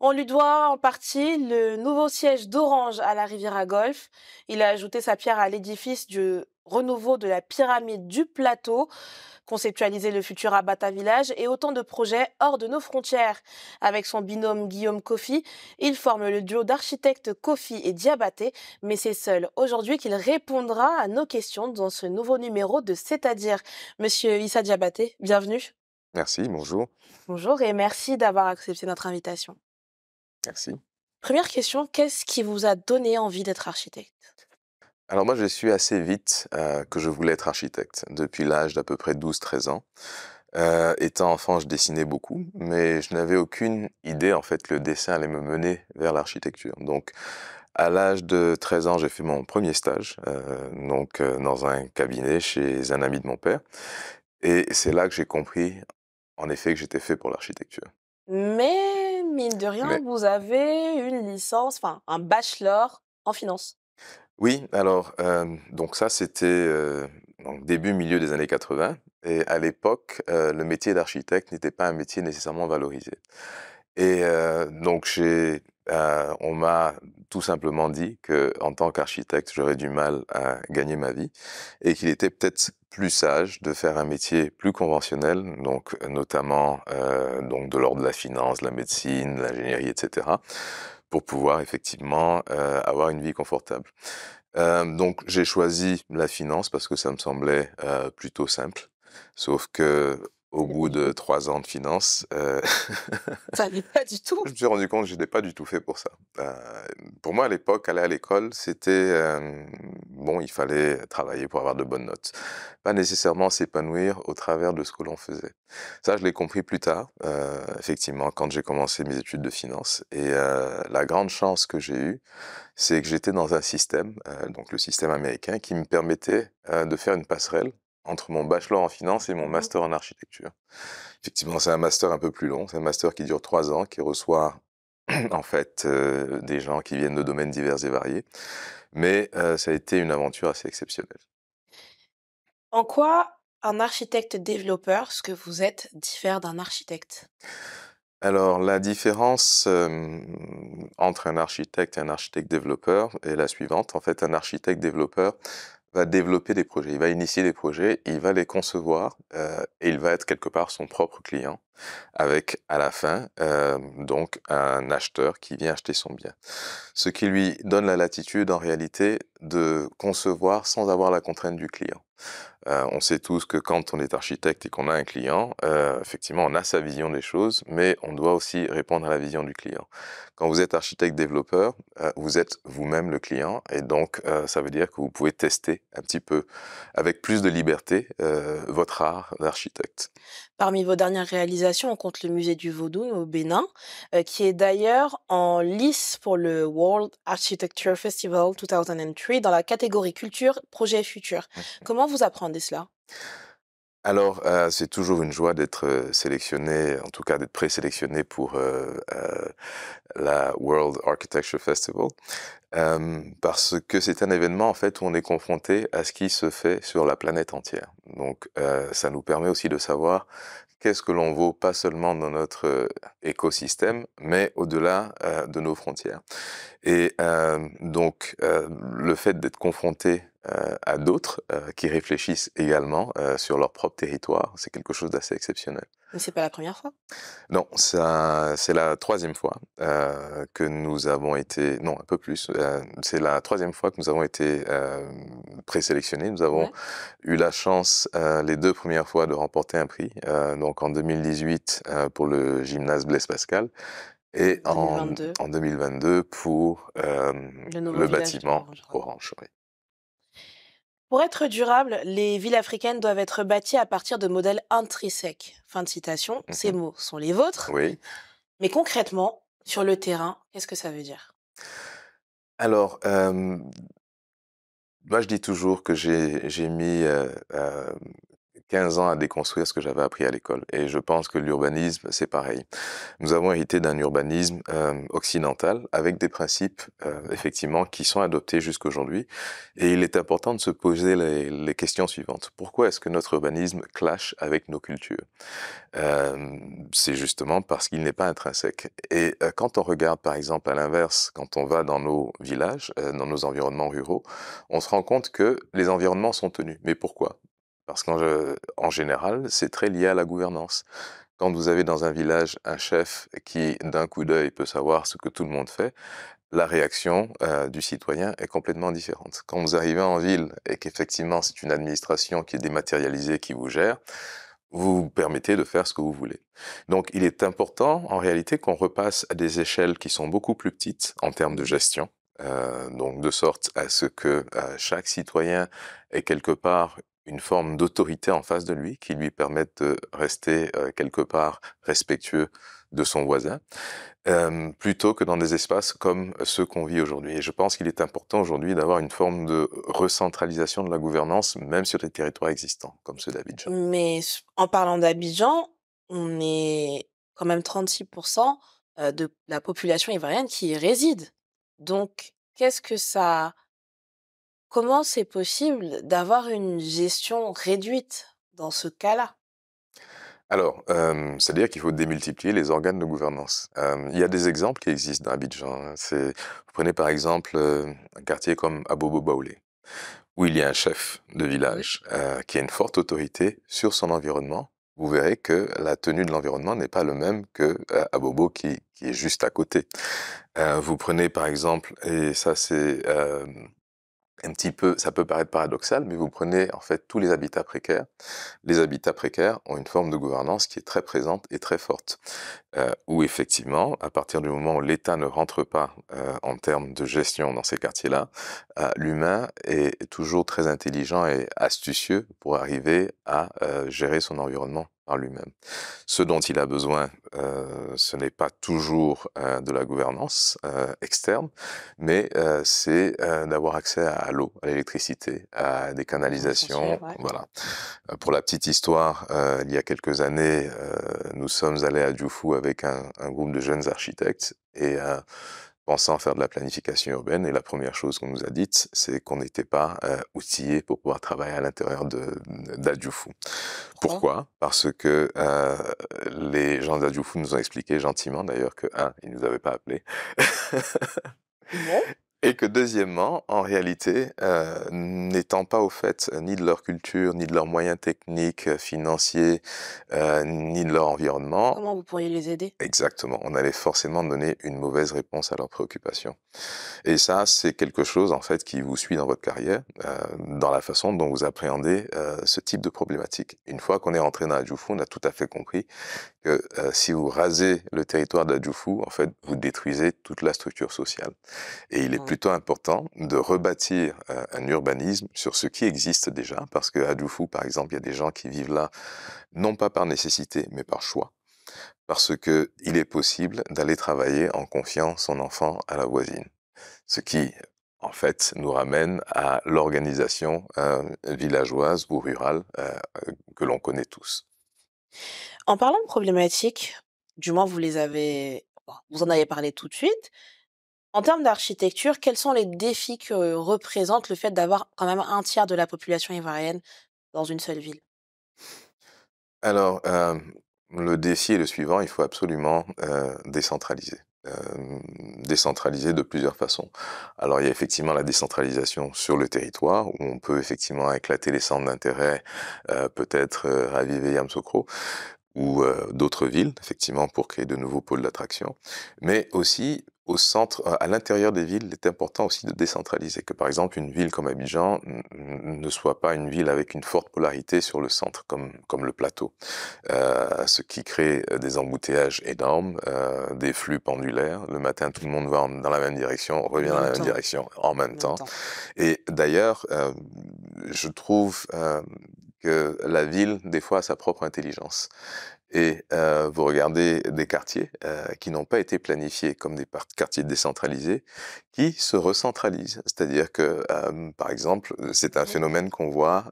On lui doit en partie le nouveau siège d'Orange à la Riviera Golf. Il a ajouté sa pierre à l'édifice du renouveau de la pyramide du plateau, conceptualisé le futur Abata Village et autant de projets hors de nos frontières. Avec son binôme Guillaume Kofi, il forme le duo d'architectes Kofi et Diabaté, mais c'est seul aujourd'hui qu'il répondra à nos questions dans ce nouveau numéro de C'est-à-dire. Monsieur Issa Diabaté, bienvenue. Merci, bonjour. Bonjour et merci d'avoir accepté notre invitation. Merci. Première question, qu'est-ce qui vous a donné envie d'être architecte alors moi, j'ai suis assez vite euh, que je voulais être architecte, depuis l'âge d'à peu près 12-13 ans. Euh, étant enfant, je dessinais beaucoup, mais je n'avais aucune idée, en fait, que le dessin allait me mener vers l'architecture. Donc, à l'âge de 13 ans, j'ai fait mon premier stage, euh, donc dans un cabinet chez un ami de mon père. Et c'est là que j'ai compris, en effet, que j'étais fait pour l'architecture. Mais mine de rien, vous avez une licence, enfin un bachelor en finance. Oui, alors, donc ça, c'était début, milieu des années 80. Et à l'époque, le métier d'architecte n'était pas un métier nécessairement valorisé. Et donc, j'ai euh, on m'a tout simplement dit que en tant qu'architecte, j'aurais du mal à gagner ma vie et qu'il était peut-être plus sage de faire un métier plus conventionnel, donc notamment euh, donc de l'ordre de la finance, la médecine, l'ingénierie, etc., pour pouvoir effectivement euh, avoir une vie confortable. donc j'ai choisi la finance parce que ça me semblait plutôt simple. Sauf que au bout de trois ans de finance, euh, ça n'est pas du tout. je me suis rendu compte que je n'étais pas du tout fait pour ça. Euh, pour moi, à l'époque, aller à l'école, c'était. Euh, bon, il fallait travailler pour avoir de bonnes notes. Pas nécessairement s'épanouir au travers de ce que l'on faisait. Ça, je l'ai compris plus tard, effectivement, quand j'ai commencé mes études de finance. Et la grande chance que j'ai eue, c'est que j'étais dans un système, donc le système américain, qui me permettait de faire une passerelle entre mon bachelor en finance et mon mmh master en architecture. Effectivement, c'est un master un peu plus long, c'est un master qui dure trois ans, qui reçoit en fait euh, des gens qui viennent de domaines divers et variés, mais euh, ça a été une aventure assez exceptionnelle. En quoi un architecte développeur, ce que vous êtes, diffère d'un architecte alors, la différence entre un architecte et un architecte développeur est la suivante. En fait, un architecte développeur va développer des projets, il va initier des projets, il va les concevoir euh, et il va être quelque part son propre client avec à la fin euh, donc un acheteur qui vient acheter son bien. Ce qui lui donne la latitude en réalité de concevoir sans avoir la contrainte du client. Euh, on sait tous que quand on est architecte et qu'on a un client, euh, effectivement, on a sa vision des choses, mais on doit aussi répondre à la vision du client. Quand vous êtes architecte développeur, euh, vous êtes vous-même le client, et donc ça veut dire que vous pouvez tester un petit peu, avec plus de liberté, votre art d'architecte. Parmi vos dernières réalisations, on compte le musée du Vaudou au Bénin, qui est d'ailleurs en lice pour le World Architecture Festival 2003 dans la catégorie culture, projet futur. Mmh. Comment vous apprenez cela alors, euh, c'est toujours une joie d'être euh, sélectionné, en tout cas d'être présélectionné pour euh, la World Architecture Festival, parce que c'est un événement en fait où on est confronté à ce qui se fait sur la planète entière. Donc, ça nous permet aussi de savoir qu'est-ce que l'on vaut pas seulement dans notre écosystème, mais au-delà de nos frontières. Et donc, le fait d'être confronté euh, à d'autres euh, qui réfléchissent également euh, sur leur propre territoire. C'est quelque chose d'assez exceptionnel. Mais c'est pas la première fois. Non, c'est la troisième fois que nous avons été, non un peu plus, c'est la troisième fois que nous avons été présélectionnés. Nous avons eu la chance les deux premières fois de remporter un prix. donc en 2018 pour le gymnase Blaise Pascal et En, 2022 pour le, bâtiment Orange. Pour être durable, les villes africaines doivent être bâties à partir de modèles intrinsèques. Fin de citation. Mmh ces mots sont les vôtres. Oui. Mais concrètement, sur le terrain, qu'est-ce que ça veut dire Alors, moi, je dis toujours que j'ai mis 15 ans à déconstruire ce que j'avais appris à l'école. Et je pense que l'urbanisme, c'est pareil. Nous avons hérité d'un urbanisme euh, occidental avec des principes, euh, effectivement, qui sont adoptés jusqu'aujourd'hui. Et il est important de se poser les, questions suivantes. Pourquoi est-ce que notre urbanisme clash avec nos cultures euh, C'est justement parce qu'il n'est pas intrinsèque. Et quand on regarde, par exemple, à l'inverse, quand on va dans nos villages, dans nos environnements ruraux, on se rend compte que les environnements sont tenus. Mais pourquoi parce qu'en général, c'est très lié à la gouvernance. Quand vous avez dans un village un chef qui, d'un coup d'œil, peut savoir ce que tout le monde fait, la réaction du citoyen est complètement différente. Quand vous arrivez en ville et qu'effectivement c'est une administration qui est dématérialisée qui vous gère, vous vous permettez de faire ce que vous voulez. Donc il est important en réalité qu'on repasse à des échelles qui sont beaucoup plus petites en termes de gestion, euh, donc de sorte à ce que chaque citoyen ait quelque part une forme d'autorité en face de lui qui lui permette de rester euh, quelque part respectueux de son voisin, euh, plutôt que dans des espaces comme ceux qu'on vit aujourd'hui. Et je pense qu'il est important aujourd'hui d'avoir une forme de recentralisation de la gouvernance, même sur des territoires existants, comme ceux d'Abidjan. Mais en parlant d'Abidjan, on est quand même 36% euh, de la population ivoirienne qui y réside. Donc, qu'est-ce que ça Comment c'est possible d'avoir une gestion réduite dans ce cas-là alors, c'est-à-dire qu'il faut démultiplier les organes de gouvernance. il y a des exemples qui existent dans Abidjan. Hein. Vous prenez par exemple un quartier comme Abobo Baoulé, où il y a un chef de village qui a une forte autorité sur son environnement. Vous verrez que la tenue de l'environnement n'est pas le même que Abobo qui, est juste à côté. vous prenez par exemple, et ça c'est un petit peu, ça peut paraître paradoxal, mais vous prenez en fait tous les habitats précaires. Les habitats précaires ont une forme de gouvernance qui est très présente et très forte, euh, où effectivement, à partir du moment où l'État ne rentre pas euh, en termes de gestion dans ces quartiers-là, euh, l'humain est toujours très intelligent et astucieux pour arriver à euh, gérer son environnement lui-même. Ce dont il a besoin, euh, ce n'est pas toujours euh, de la gouvernance euh, externe, mais c'est d'avoir accès à l'eau, à l'électricité, à des canalisations. Voilà. Pour la petite histoire, il y a quelques années, nous sommes allés à Djoufou avec un, un, groupe de jeunes architectes et pensant faire de la planification urbaine. Et la première chose qu'on nous a dite, c'est qu'on n'était pas euh, outillé pour pouvoir travailler à l'intérieur d'Adjoufou. Pourquoi Parce que euh, les gens d'Adjoufou nous ont expliqué gentiment d'ailleurs que, un, ils ne nous avaient pas appelés. Et que deuxièmement, en réalité, euh, n'étant pas au fait euh, ni de leur culture, ni de leurs moyens techniques, euh, financiers, euh, ni de leur environnement. Comment vous pourriez les aider Exactement. On allait forcément donner une mauvaise réponse à leurs préoccupations. Et ça, c'est quelque chose en fait qui vous suit dans votre carrière, euh, dans la façon dont vous appréhendez euh, ce type de problématique. Une fois qu'on est rentré dans la on a tout à fait compris que si vous rasez le territoire de en fait, vous détruisez toute la structure sociale. Et il est plutôt important de rebâtir euh, un urbanisme sur ce qui existe déjà, parce qu'à Dufou par exemple, il y a des gens qui vivent là, non pas par nécessité, mais par choix, parce que il est possible d'aller travailler en confiant son enfant à la voisine, ce qui, en fait, nous ramène à l'organisation euh, villageoise ou rurale euh, que l'on connaît tous. En parlant de problématiques, du moins vous les avez, vous en avez parlé tout de suite, en termes d'architecture, quels sont les défis que euh, représente le fait d'avoir quand même un tiers de la population ivoirienne dans une seule ville Alors, le défi est le suivant, il faut absolument décentraliser. décentraliser de plusieurs façons. Alors il y a effectivement la décentralisation sur le territoire où on peut effectivement éclater les centres d'intérêt, peut-être raviver Yamsokro, ou d'autres villes, effectivement, pour créer de nouveaux pôles d'attraction, mais aussi au centre, à l'intérieur des villes, il est important aussi de décentraliser. Que par exemple, une ville comme Abidjan ne soit pas une ville avec une forte polarité sur le centre, comme, comme le plateau. Euh, ce qui crée euh, des embouteillages énormes, euh, des flux pendulaires. Le matin, tout le monde va dans la même direction, revient dans la même direction en même, temps. Et d'ailleurs, je trouve que la ville, des fois, a sa propre intelligence et euh, vous regardez des quartiers euh, qui n'ont pas été planifiés comme des quartiers décentralisés, qui se recentralisent. C'est-à-dire que, euh, par exemple, c'est un phénomène qu'on voit,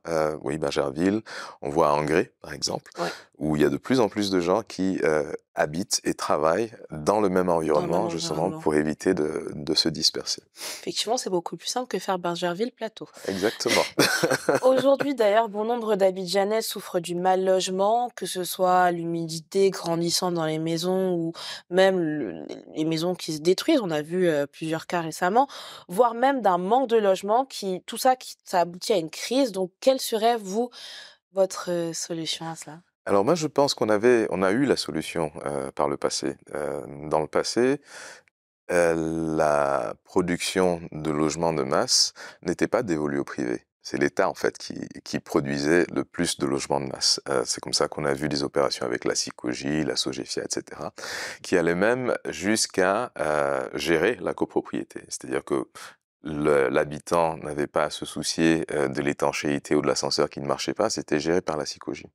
oui, Bergerville, on voit à par exemple, où il y a de plus en plus de gens qui euh, habitent et travaillent dans le même environnement, justement, pour éviter de, se disperser. Effectivement, c'est beaucoup plus simple que faire Bergerville-Plateau. Exactement. Aujourd'hui, d'ailleurs, bon nombre d'Abidjanais souffrent du mal logement, que ce soit l'humidité grandissante dans les maisons ou même les maisons qui se détruisent. On a vu euh, plusieurs cas récemment, voire même d'un manque de logement qui, tout ça, qui, ça aboutit à une crise. Donc, quelle serait, vous, votre euh, solution à cela alors moi, je pense qu'on avait, on a eu la solution euh, par le passé. Euh, dans le passé, euh, la production de logements de masse n'était pas dévolue au privé. C'est l'État en fait qui, qui, produisait le plus de logements de masse. Euh, c'est comme ça qu'on a vu des opérations avec la psychologie, la Sogefia, etc., qui allaient même jusqu'à euh, gérer la copropriété. C'est-à-dire que l'habitant n'avait pas à se soucier euh, de l'étanchéité ou de l'ascenseur qui ne marchait pas, c'était géré par la psychologie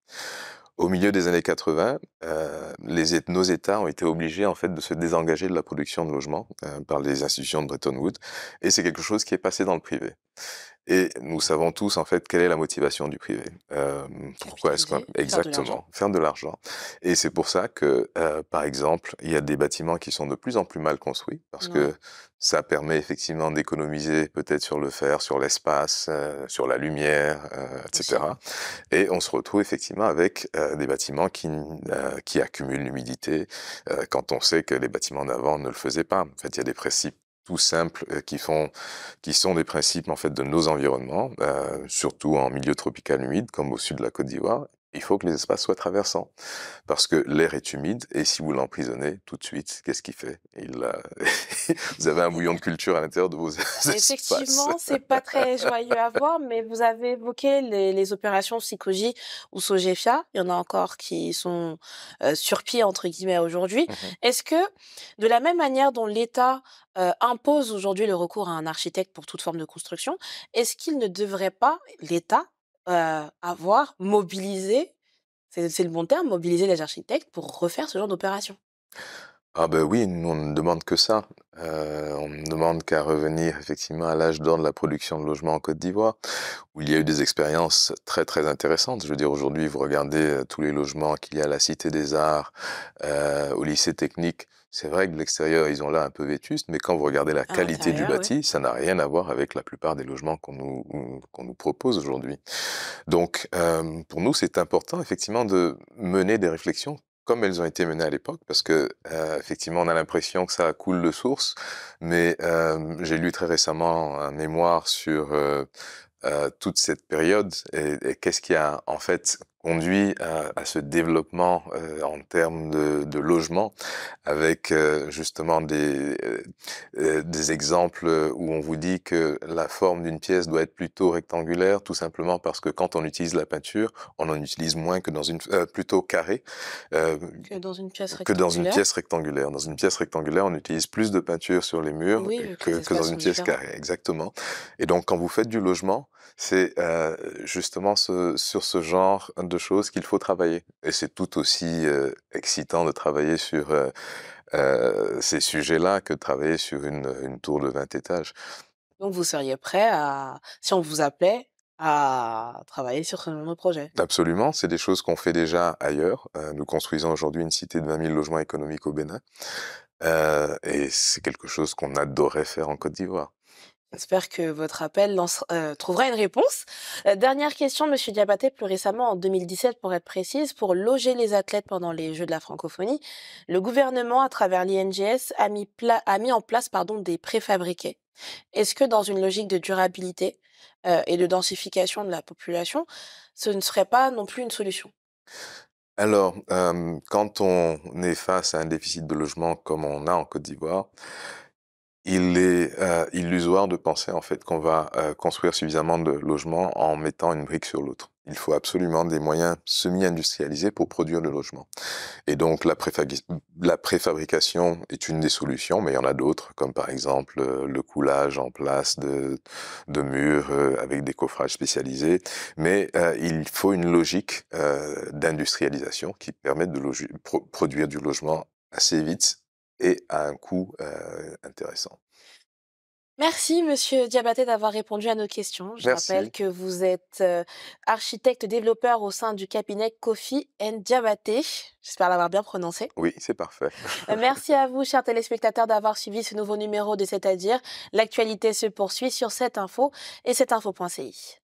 au milieu des années 80, euh, les, nos États ont été obligés en fait de se désengager de la production de logements euh, par les institutions de Bretton Woods, et c'est quelque chose qui est passé dans le privé. Et nous savons tous en fait quelle est la motivation du privé. Euh, pourquoi est-ce qu'on exactement faire de l'argent Et c'est pour ça que, euh, par exemple, il y a des bâtiments qui sont de plus en plus mal construits parce que ça permet effectivement d'économiser peut-être sur le fer, sur l'espace, euh, sur la lumière, etc. Et on se retrouve effectivement avec des bâtiments qui qui accumulent l'humidité quand on sait que les bâtiments d'avant ne le faisaient pas. En fait, il y a des principes tout simples euh, qui font, qui sont des principes en fait de nos environnements, euh, surtout en milieu tropical humide comme au sud de la Côte d'Ivoire, il faut que les espaces soient traversants parce que l'air est humide et si vous l'emprisonnez tout de suite, qu'est-ce qu'il fait il, euh, Vous avez un bouillon de culture à l'intérieur de vos espaces. Effectivement, c'est pas très joyeux à voir, mais vous avez évoqué les, opérations Psychogie ou Sogefia. Il y en a encore qui sont euh, sur pied entre guillemets aujourd'hui. Mmh est-ce que de la même manière dont l'État euh, impose aujourd'hui le recours à un architecte pour toute forme de construction, est-ce qu'il ne devrait pas l'État euh, avoir mobilisé, c'est le bon terme, mobiliser les architectes pour refaire ce genre d'opération. Ah ben oui, nous on ne demande que ça. Euh, on ne demande qu'à revenir effectivement à l'âge d'or de la production de logements en Côte d'Ivoire, où il y a eu des expériences très très intéressantes. Je veux dire, aujourd'hui, vous regardez euh, tous les logements qu'il y a à la Cité des Arts, euh, au lycée technique, c'est vrai que l'extérieur, ils ont là un peu vétuste, mais quand vous regardez la qualité du bâti, ça n'a rien à voir avec la plupart des logements qu'on nous, nous propose aujourd'hui. Donc, pour nous, c'est important, effectivement, de mener des réflexions comme elles ont été menées à l'époque, parce que euh, effectivement on a l'impression que ça coule de source, mais euh, j'ai lu très récemment un mémoire sur euh, toute cette période et, qu'est-ce qui a en fait conduit à, à, ce développement euh, en termes de, de logement, avec euh, justement des, euh, des exemples où on vous dit que la forme d'une pièce doit être plutôt rectangulaire, tout simplement parce que quand on utilise la peinture, on en utilise moins que dans une plutôt carré que dans une pièce rectangulaire. Que dans une pièce rectangulaire. Dans une pièce rectangulaire, on utilise plus de peinture sur les murs que dans une pièce carrée, exactement. Et donc, quand vous faites du logement, c'est euh, justement sur ce genre de choses qu'il faut travailler. Et c'est tout aussi euh, excitant de travailler sur euh, ces sujets-là que de travailler sur une, tour de 20 étages. Donc vous seriez prêt à, si on vous appelait, à travailler sur ce genre de projet Absolument, c'est des choses qu'on fait déjà ailleurs. nous construisons aujourd'hui une cité de 20 000 logements économiques au Bénin. et c'est quelque chose qu'on adorait faire en Côte d'Ivoire. J'espère que votre appel euh, trouvera une réponse. Euh, dernière question, Monsieur Diabaté, plus récemment, en 2017 pour être précise, pour loger les athlètes pendant les Jeux de la francophonie, le gouvernement, à travers l'INGS, a, mis a mis en place pardon, des préfabriqués. Est-ce que dans une logique de durabilité euh, et de densification de la population, ce ne serait pas non plus une solution Alors, quand on est face à un déficit de logement comme on a en Côte d'Ivoire, il est euh, illusoire de penser en fait qu'on va euh, construire suffisamment de logements en mettant une brique sur l'autre. Il faut absolument des moyens semi-industrialisés pour produire le logement. Et donc la, préfabrication est une des solutions, mais il y en a d'autres, comme par exemple euh, le coulage en place de, de murs avec des coffrages spécialisés. Mais il faut une logique d'industrialisation qui permette de produire du logement assez vite et à un coût intéressant. Merci, Monsieur Diabaté, d'avoir répondu à nos questions. Je rappelle que vous êtes architecte développeur au sein du cabinet Kofi N. Diabaté. J'espère l'avoir bien prononcé. Oui, c'est parfait. Merci à vous, chers téléspectateurs, d'avoir suivi ce nouveau numéro de C'est-à-dire. L'actualité se poursuit sur cette info et cette info.ci.